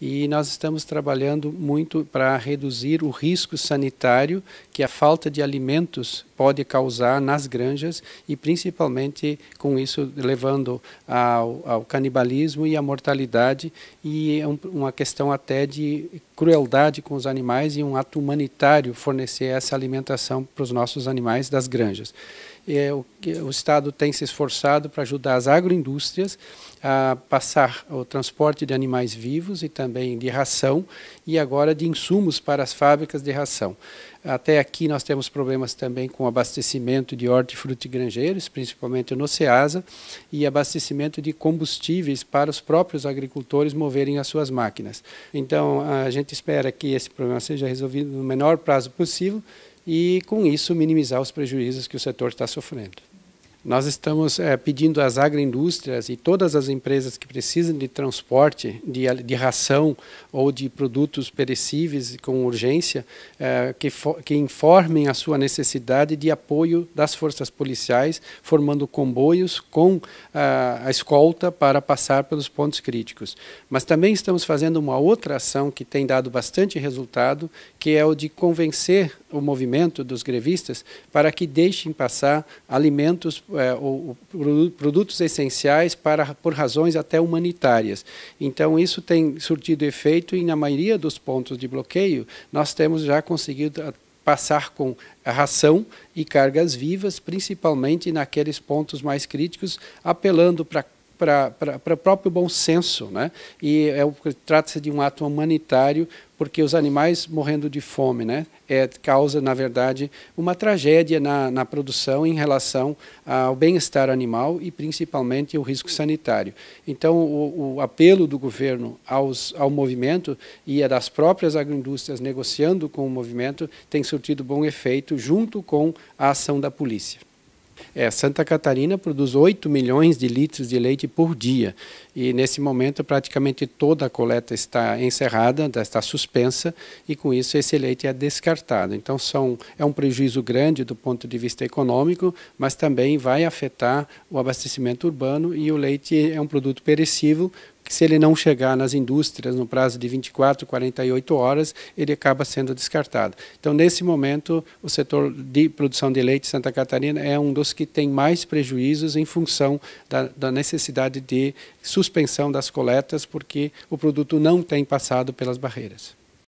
e nós estamos trabalhando muito para reduzir o risco sanitário que é a falta de alimentos pode causar nas granjas e principalmente com isso levando ao, ao canibalismo e à mortalidade e é um, uma questão até de crueldade com os animais e um ato humanitário fornecer essa alimentação para os nossos animais das granjas. É o, o, Estado tem se esforçado para ajudar as agroindústrias a passar o transporte de animais vivos e também de ração e agora de insumos para as fábricas de ração. Até aqui nós temos problemas também com abastecimento de hortifruti granjeiros, principalmente no SEASA, e abastecimento de combustíveis para os próprios agricultores moverem as suas máquinas. Então, a gente espera que esse problema seja resolvido no menor prazo possível e, com isso, minimizar os prejuízos que o setor está sofrendo. Nós estamos é, pedindo às agroindústrias e todas as empresas que precisam de transporte, de, de ração ou de produtos perecíveis com urgência, é, que, que informem a sua necessidade de apoio das forças policiais, formando comboios com a, a escolta para passar pelos pontos críticos. Mas também estamos fazendo uma outra ação que tem dado bastante resultado, que é o de convencer o movimento dos grevistas para que deixem passar alimentos é, é, o, o, produtos essenciais para, por razões até humanitárias. Então, isso tem surtido efeito e, na maioria dos pontos de bloqueio, nós temos já conseguido ah, passar com ração e cargas vivas, principalmente naqueles pontos mais críticos, apelando para para o próprio bom senso. Né? E é, trata-se de um ato humanitário, porque os animais morrendo de fome né? é, causa, na verdade, uma tragédia na, na produção em relação ao bem-estar animal e principalmente o risco sanitário. Então, o, o apelo do governo aos, ao movimento e a das próprias agroindústrias negociando com o movimento tem surtido bom efeito junto com a ação da polícia. É, Santa Catarina produz 8 milhões de litros de leite por dia. E nesse momento, praticamente toda a coleta está encerrada, tá, está suspensa, e com isso esse leite é descartado. Então são, é um prejuízo grande do ponto de vista econômico, mas também vai afetar o abastecimento urbano e o leite é um produto perecível, que se ele não chegar nas indústrias no prazo de 24, 48 horas, ele acaba sendo descartado. Então, nesse momento, o setor de produção de leite Santa Catarina é um dos que tem mais prejuízos em função da, da necessidade de suspensão das coletas, porque o produto não tem passado pelas barreiras.